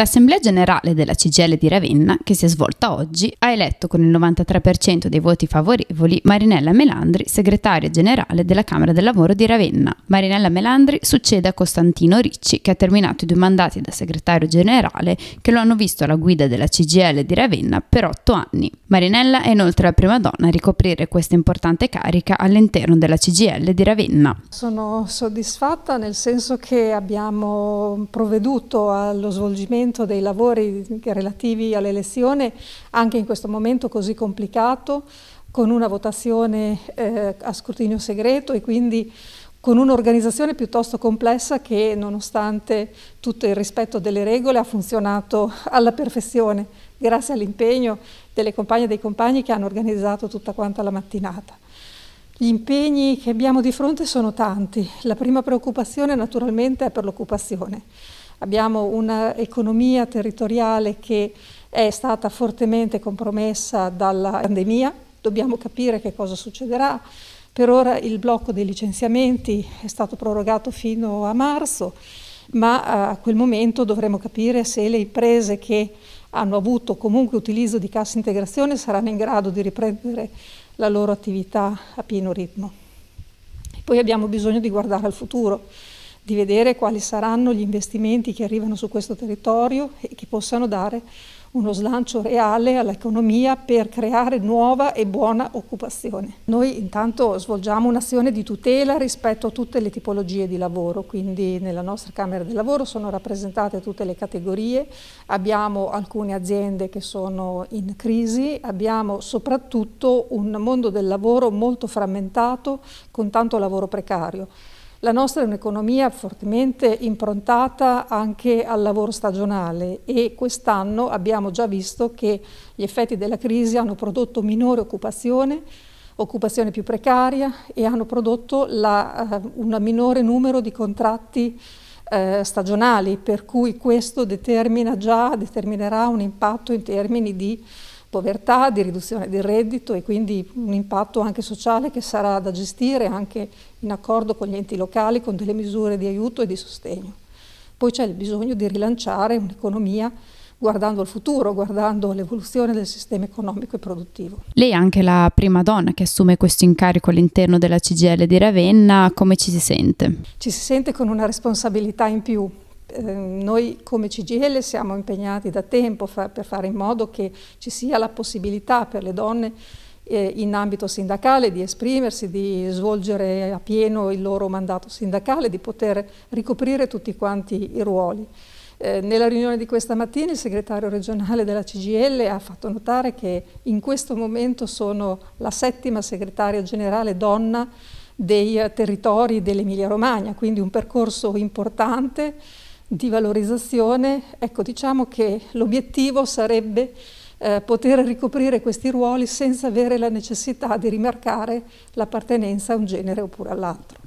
L'Assemblea Generale della CGL di Ravenna, che si è svolta oggi, ha eletto con il 93% dei voti favorevoli Marinella Melandri, segretaria generale della Camera del Lavoro di Ravenna. Marinella Melandri succede a Costantino Ricci, che ha terminato i due mandati da segretario generale che lo hanno visto alla guida della CGL di Ravenna per otto anni. Marinella è inoltre la prima donna a ricoprire questa importante carica all'interno della CGL di Ravenna. Sono soddisfatta nel senso che abbiamo provveduto allo svolgimento svolgimento dei lavori relativi all'elezione, anche in questo momento così complicato, con una votazione eh, a scrutinio segreto e quindi con un'organizzazione piuttosto complessa che nonostante tutto il rispetto delle regole ha funzionato alla perfezione grazie all'impegno delle compagne e dei compagni che hanno organizzato tutta quanta la mattinata. Gli impegni che abbiamo di fronte sono tanti. La prima preoccupazione naturalmente è per l'occupazione. Abbiamo un'economia territoriale che è stata fortemente compromessa dalla pandemia, dobbiamo capire che cosa succederà. Per ora il blocco dei licenziamenti è stato prorogato fino a marzo, ma eh, a quel momento dovremo capire se le imprese che hanno avuto comunque utilizzo di cassa integrazione saranno in grado di riprendere la loro attività a pieno ritmo. Poi abbiamo bisogno di guardare al futuro di vedere quali saranno gli investimenti che arrivano su questo territorio e che possano dare uno slancio reale all'economia per creare nuova e buona occupazione. Noi intanto svolgiamo un'azione di tutela rispetto a tutte le tipologie di lavoro, quindi nella nostra Camera del Lavoro sono rappresentate tutte le categorie, abbiamo alcune aziende che sono in crisi, abbiamo soprattutto un mondo del lavoro molto frammentato con tanto lavoro precario. La nostra è un'economia fortemente improntata anche al lavoro stagionale e quest'anno abbiamo già visto che gli effetti della crisi hanno prodotto minore occupazione, occupazione più precaria e hanno prodotto la, uh, un minore numero di contratti uh, stagionali, per cui questo determina già, determinerà un impatto in termini di povertà, di riduzione del reddito e quindi un impatto anche sociale che sarà da gestire anche in accordo con gli enti locali con delle misure di aiuto e di sostegno. Poi c'è il bisogno di rilanciare un'economia guardando al futuro, guardando l'evoluzione del sistema economico e produttivo. Lei è anche la prima donna che assume questo incarico all'interno della CGL di Ravenna, come ci si sente? Ci si sente con una responsabilità in più, Ehm, noi come CGL siamo impegnati da tempo per fare in modo che ci sia la possibilità per le donne eh, in ambito sindacale di esprimersi, di svolgere a pieno il loro mandato sindacale, di poter ricoprire tutti quanti i ruoli. Eh, nella riunione di questa mattina il segretario regionale della CGL ha fatto notare che in questo momento sono la settima segretaria generale donna dei eh, territori dell'Emilia Romagna, quindi un percorso importante di valorizzazione, ecco diciamo che l'obiettivo sarebbe eh, poter ricoprire questi ruoli senza avere la necessità di rimarcare l'appartenenza a un genere oppure all'altro.